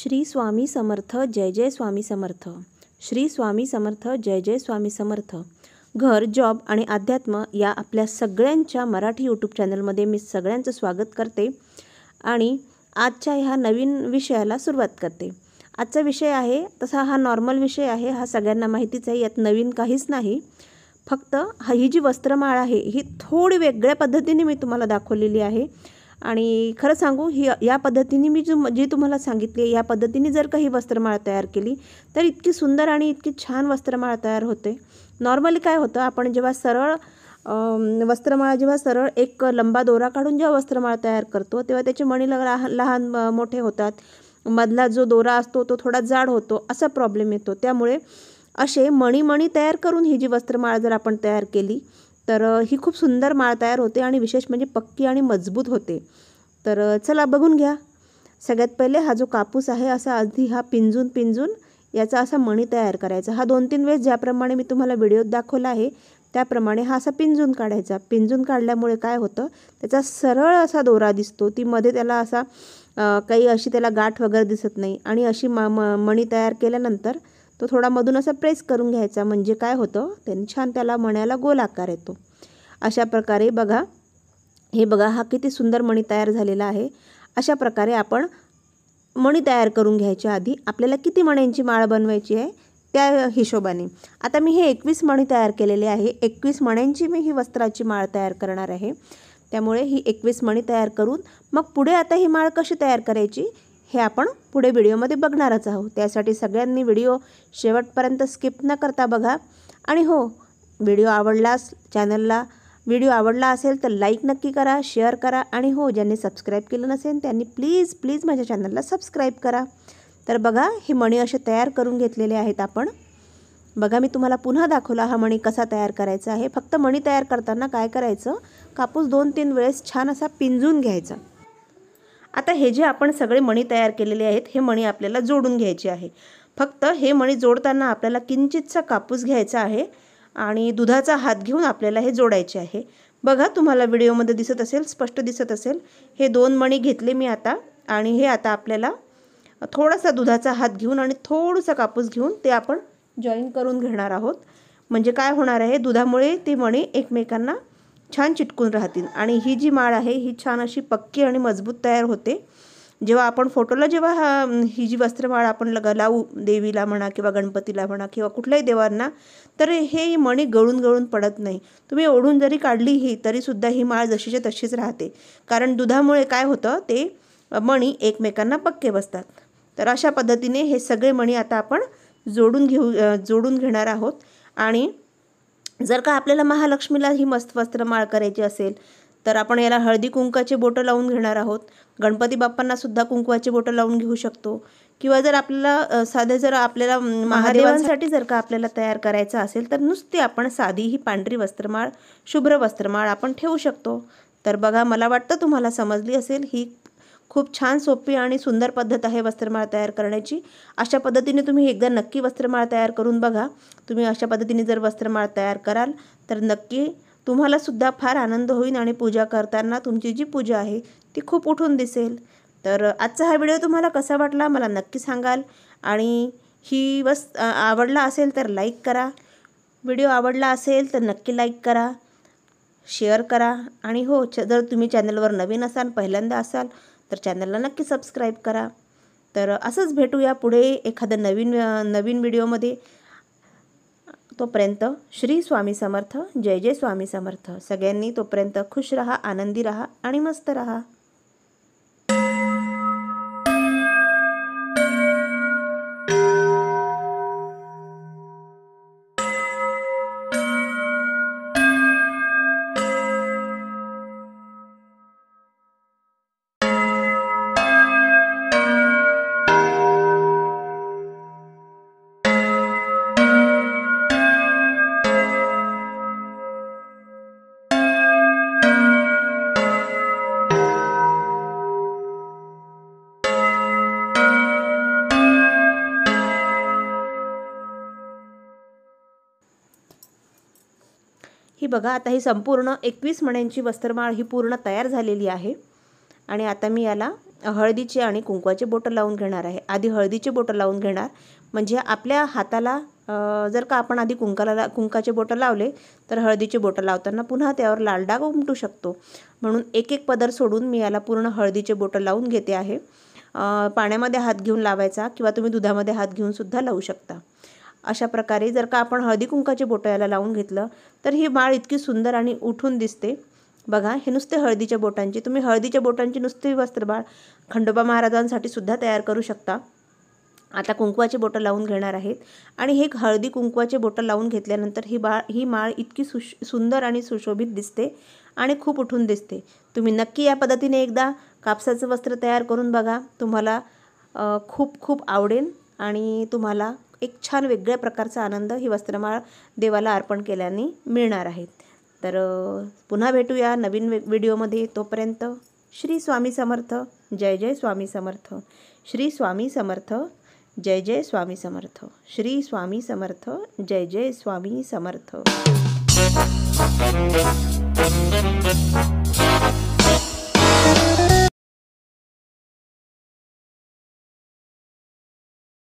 श्री स्वामी समर्थ जय जय स्वामी समर्थ श्री स्वामी समर्थ जय जय स्वामी समर्थ घर जॉब आणि अध्यात्म या आपल्या सगळ्यांच्या मराठी यूट्यूब चॅनलमध्ये मी सगळ्यांचं स्वागत करते आणि आजच्या ह्या नवीन विषयाला सुरुवात करते आजचा विषय आहे तसा हा नॉर्मल विषय आहे हा सगळ्यांना माहितीच आहे यात नवीन काहीच नाही फक्त ही जी वस्त्रमाळ आहे ही थोडी वेगळ्या पद्धतीने मी तुम्हाला दाखवलेली आहे आणि खरं सांगू ही या पद्धतीने मी जो जी तुम्हाला सांगितली या पद्धतीने जर काही वस्त्रमाळ तयार केली तर इतकी सुंदर आणि इतकी छान वस्त्रमाळ तयार होते नॉर्मली काय होतं आपण जेव्हा सरळ वस्त्रमाळा जेव्हा सरळ एक लंबा दोरा काढून जेव्हा वस्त्रमाळ तयार करतो तेव्हा त्याचे मणी लहान लहान मोठे होतात मधला जो दोरा असतो तो थोडा जाड होतो असा प्रॉब्लेम येतो त्यामुळे असे मणीमणी तयार करून ही जी वस्त्रमाळ जर आपण तयार केली तर ही खूप सुंदर माळ तयार होते आणि विशेष म्हणजे पक्की आणि मजबूत होते तर चला बघून घ्या सगळ्यात पहिले हा जो कापूस आहे असा आधी हा पिंजून पिंजून याचा असा मणी तयार करायचा हा दोन तीन वेळेस ज्याप्रमाणे मी तुम्हाला व्हिडिओत दाखवला आहे त्याप्रमाणे हा असा पिंजून काढायचा पिंजून काढल्यामुळे काय होतं त्याचा सरळ असा दोरा दिसतो ती मध्ये त्याला असा काही अशी त्याला गाठ वगैरे दिसत नाही आणि अशी म मणी तयार केल्यानंतर तो थोडा मधून असा प्रेस करून घ्यायचा म्हणजे काय होतं त्याने छान त्याला मण्याला गोल आकार येतो अशा प्रकारे बघा हे बघा हा किती सुंदर मणी तयार झालेला आहे अशा प्रकारे आपण मणी तयार करून घ्यायच्या आधी आपल्याला किती मण्यांची माळ बनवायची आहे त्या हिशोबाने आता मी हे एकवीस मणी तयार केलेले आहे एकवीस मण्यांची मी ही वस्त्राची माळ तयार करणार आहे त्यामुळे ही एकवीस मणी तयार करून मग पुढे आता ही माळ कशी तयार करायची हे आपण पुढे व्हिडिओमध्ये बघणारच आहोत त्यासाठी सगळ्यांनी व्हिडिओ शेवटपर्यंत स्किप न करता बघा आणि हो व्हिडिओ आवडलास चॅनलला व्हिडिओ आवडला असेल तर लाईक नक्की करा शेअर करा आणि हो ज्यांनी सबस्क्राईब केलं नसेल त्यांनी प्लीज प्लीज माझ्या चॅनलला सबस्क्राईब करा तर बघा हे मणी असे तयार करून घेतलेले आहेत आपण बघा मी तुम्हाला पुन्हा दाखवला हा मणी कसा तयार करायचा आहे फक्त मणी तयार करताना काय करायचं कापूस दोन तीन वेळेस छान असा पिंजून घ्यायचा आता हे जे आपण सगळे मणी तयार केलेले आहेत हे मणी आपल्याला जोडून घ्यायचे आहे फक्त हे मणी जोडताना आपल्याला किंचितचा कापूस घ्यायचा आहे आणि दुधाचा हात घेऊन आपल्याला हे जोडायचे आहे बघा तुम्हाला व्हिडिओमध्ये दिसत असेल स्पष्ट दिसत असेल हे दोन मणी घेतले मी आता आणि हे आता आपल्याला थोडासा दुधाचा हात घेऊन आणि थोडंसं कापूस घेऊन ते आपण जॉईन करून घेणार आहोत म्हणजे काय होणार आहे दुधामुळे ते मणी एकमेकांना छान चिटकून राहतील आणि ही जी माळ आहे ही छान अशी पक्की आणि मजबूत तयार होते जेव्हा आपण फोटोला जेव्हा हा ही जी वस्त्रमाळ आपण लगा लावू देवीला म्हणा किंवा गणपतीला म्हणा किंवा कुठल्याही देवांना तर हे मणी गळून गळून पडत नाही तुम्ही ओढून जरी काढली ही तरीसुद्धा ही माळ जशीच्या तशीच राहते कारण दुधामुळे काय होतं ते मणी एकमेकांना पक्के बसतात तर अशा पद्धतीने हे सगळे मणी आता आपण जोडून घेऊ जोडून घेणार आहोत आणि जर का आपल्याला महालक्ष्मीला ही मस्त वस्त्रमाळ करायची असेल तर आपण याला हळदी कुंकाची बोटं लावून घेणार आहोत गणपती बाप्पांनासुद्धा कुंकवाची बोटं लावून घेऊ शकतो किंवा जर आपल्याला साधे जर आपल्याला महादेवांसाठी जर का आपल्याला तयार करायचं असेल तर नुसती आपण साधी ही पांढरी वस्त्रमाळ शुभ्र वस्त्रमाळ आपण ठेवू शकतो तर बघा मला वाटतं तुम्हाला समजली असेल ही खूप छान सोपी आणि सुंदर पद्धत आहे वस्त्रमाळ तयार करण्याची अशा पद्धतीने तुम्ही एकदा नक्की वस्त्रमाळ तयार करून बघा तुम्ही अशा पद्धतीने जर वस्त्रमाळ तयार कराल तर नक्की तुम्हालासुद्धा फार आनंद होईल आणि पूजा करताना तुमची जी पूजा आहे ती खूप उठून दिसेल तर आजचा हा व्हिडिओ तुम्हाला कसा वाटला मला नक्की सांगाल आणि ही वस् आवडला असेल तर लाईक करा व्हिडिओ आवडला असेल तर नक्की लाईक करा शेअर करा आणि हो जर तुम्ही चॅनलवर नवीन असाल पहिल्यांदा असाल तर चॅनलला नक्की सबस्क्राईब करा तर असंच भेटूया पुढे एखादं नवीन नवीन व्हिडिओमध्ये तोपर्यंत श्री स्वामी समर्थ जय जय स्वामी समर्थ सगळ्यांनी तोपर्यंत खुश रहा आनंदी रहा आणि मस्त रहा बघा आता ही संपूर्ण एकवीस मण्यांची वस्त्रमाळ ही पूर्ण तयार झालेली आहे आणि आता मी याला हळदीचे आणि कुंकवाचे बोटं लावून घेणार आहे आधी हळदीचे बोटं लावून घेणार म्हणजे आपल्या हाताला जर का आपण आधी कुंकाला ला कुंकाचे बोटं लावले तर हळदीचे बोटं लावताना पुन्हा त्यावर लाल डाग उमटू शकतो म्हणून एक एक पदर सोडून मी याला पूर्ण हळदीचे बोटं लावून घेते आहे पाण्यामध्ये हात घेऊन लावायचा किंवा तुम्ही दुधामध्ये हात घेऊन सुद्धा लावू शकता अशा प्रकारे जर का आपण हळदी कुंकाची बोटं याला लावून घेतलं तर ही माळ इतकी सुंदर आणि उठून दिसते बघा हे नुसते हळदीच्या बोटांची तुम्ही हळदीच्या बोटांची नुसती बाळ खंडोबा महाराजांसाठी सुद्धा तयार करू शकता आता कुंकवाचे बोटं लावून घेणार आहेत आणि हे हळदी कुंकवाचे बोटं लावून घेतल्यानंतर ही बाळ ही माळ इतकी सुश सुंदर आणि सुशोभित दिसते आणि खूप उठून दिसते तुम्ही नक्की या पद्धतीने एकदा कापसाचं वस्त्र तयार करून बघा तुम्हाला खूप खूप आवडेल आणि तुम्हाला एक छान वेगळ्या प्रकारचा आनंद ही वस्त्रमाळ देवाला अर्पण केल्याने मिळणार आहे तर पुन्हा भेटूया नवीन व्हिडिओमध्ये तोपर्यंत श्री स्वामी समर्थ जय जय स्वामी समर्थ श्री स्वामी समर्थ जय जय स्वामी समर्थ श्री स्वामी समर्थ जय जय स्वामी समर्थ